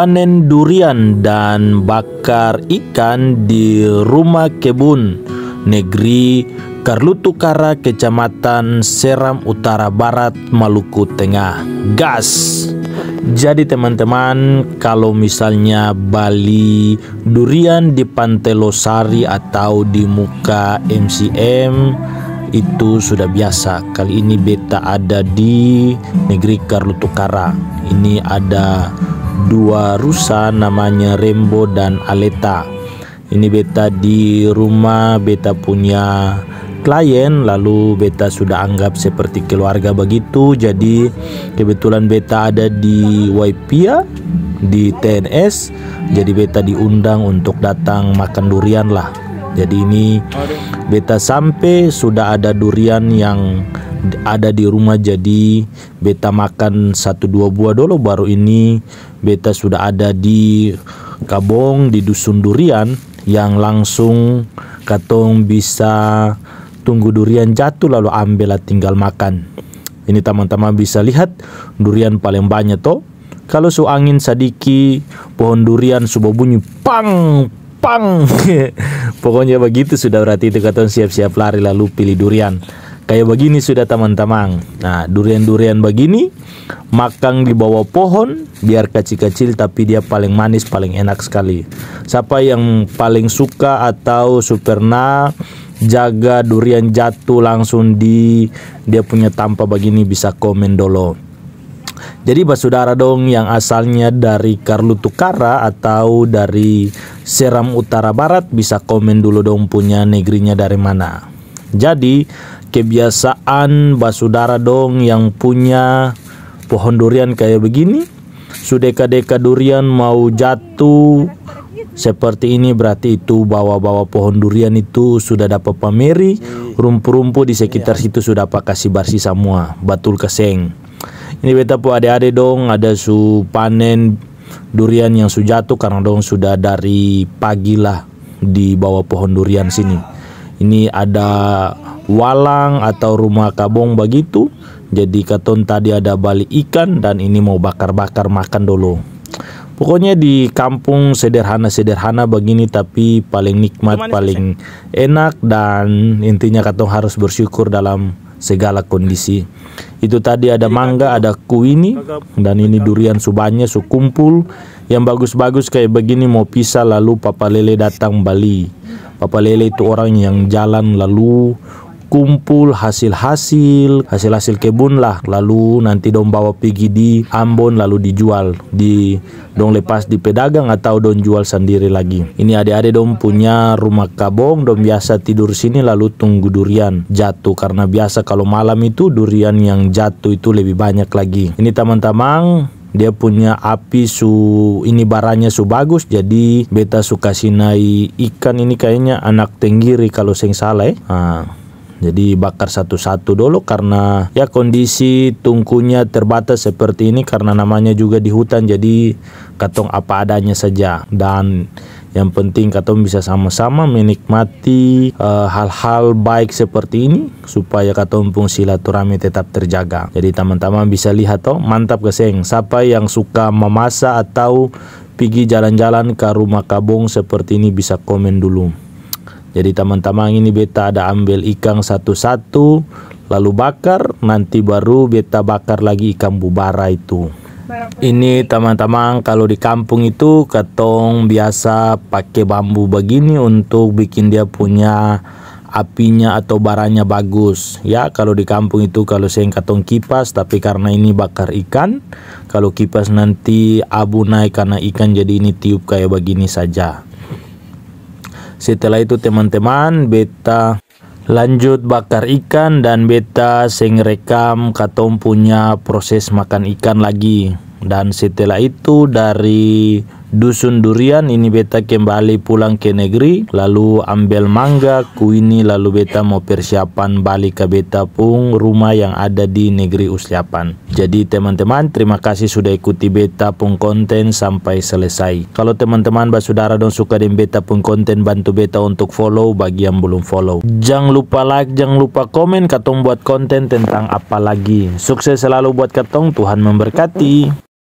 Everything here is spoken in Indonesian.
panen durian dan bakar ikan di rumah kebun negeri Karlutukara, Kecamatan Seram Utara Barat, Maluku Tengah. Gas. Jadi teman-teman, kalau misalnya Bali durian di Pantai Losari atau di muka MCM itu sudah biasa. Kali ini beta ada di negeri Karlutukara. Ini ada dua rusa namanya Rembo dan Aleta ini beta di rumah beta punya klien lalu beta sudah anggap seperti keluarga begitu jadi kebetulan beta ada di Waipia di TNS jadi beta diundang untuk datang makan durian lah jadi ini beta sampai sudah ada durian yang ada di rumah jadi beta makan satu dua buah dulu baru ini beta sudah ada di Kabong di dusun durian yang langsung katong bisa tunggu durian jatuh lalu ambil tinggal makan. Ini teman-teman bisa lihat durian paling banyak toh. Kalau su angin sadiki pohon durian subuh bunyi pang pang. Pokoknya begitu sudah berarti itu katong siap-siap lari lalu pilih durian. Kayak begini sudah teman-teman. Nah, durian-durian begini makan di bawah pohon biar kecil-kecil tapi dia paling manis, paling enak sekali. Siapa yang paling suka atau superna jaga durian jatuh langsung di dia punya tanpa begini bisa komen dulu. Jadi basudara dong yang asalnya dari Karlutukara atau dari Seram Utara Barat bisa komen dulu dong punya negerinya dari mana. Jadi kebiasaan basudara dong yang punya pohon durian kayak begini sudah deka durian mau jatuh seperti ini berarti itu bawa-bawa pohon durian itu sudah dapat pameri rumpu-rumpu di sekitar iya. situ sudah pakai kasih bersih semua batul keseng ini beta pu ade-ade dong ada su panen durian yang su jatuh karena dong sudah dari pagi lah di bawah pohon durian sini ini ada walang atau rumah kabong begitu jadi katon tadi ada balik ikan dan ini mau bakar-bakar makan dulu pokoknya di kampung sederhana-sederhana begini tapi paling nikmat Cuman paling enak dan intinya katon harus bersyukur dalam segala kondisi itu tadi ada mangga ada kuini dan ini durian subanya sukumpul yang bagus-bagus kayak begini mau pisah lalu papa lele datang Bali Papa Lele itu orang yang jalan lalu kumpul hasil-hasil, hasil-hasil kebun lah. Lalu nanti dong bawa pergi di Ambon lalu dijual di dong lepas di pedagang atau dong jual sendiri lagi. Ini adik-adik dong punya rumah kabong, dong biasa tidur sini lalu tunggu durian jatuh karena biasa kalau malam itu durian yang jatuh itu lebih banyak lagi. Ini teman-teman dia punya api su ini barangnya su bagus jadi beta suka sinai ikan ini kayaknya anak tenggiri kalau saya salah ya. Nah jadi bakar satu-satu dulu karena ya kondisi tungkunya terbatas seperti ini karena namanya juga di hutan jadi katong apa adanya saja dan yang penting katong bisa sama-sama menikmati eh, hal-hal uh, baik seperti ini supaya katong pun silaturahmi tetap terjaga. Jadi teman-teman bisa lihat toh mantap keseng. Siapa yang suka memasak atau pergi jalan-jalan ke rumah kabung seperti ini bisa komen dulu. Jadi teman-teman ini beta ada ambil ikan satu-satu lalu bakar nanti baru beta bakar lagi ikan bubara itu. Ini teman-teman kalau di kampung itu katong biasa pakai bambu begini untuk bikin dia punya apinya atau baranya bagus ya kalau di kampung itu kalau saya katong kipas tapi karena ini bakar ikan kalau kipas nanti abu naik karena ikan jadi ini tiup kayak begini saja setelah itu teman-teman beta lanjut bakar ikan dan beta sing rekam katong punya proses makan ikan lagi. Dan setelah itu dari dusun durian ini beta kembali pulang ke negeri lalu ambil mangga kuini lalu beta mau persiapan balik ke beta pung rumah yang ada di negeri Usliapan jadi teman-teman terima kasih sudah ikuti beta pung konten sampai selesai kalau teman-teman basudara don suka dengan beta pung konten bantu beta untuk follow bagi yang belum follow jangan lupa like jangan lupa komen katong buat konten tentang apa lagi sukses selalu buat katong Tuhan memberkati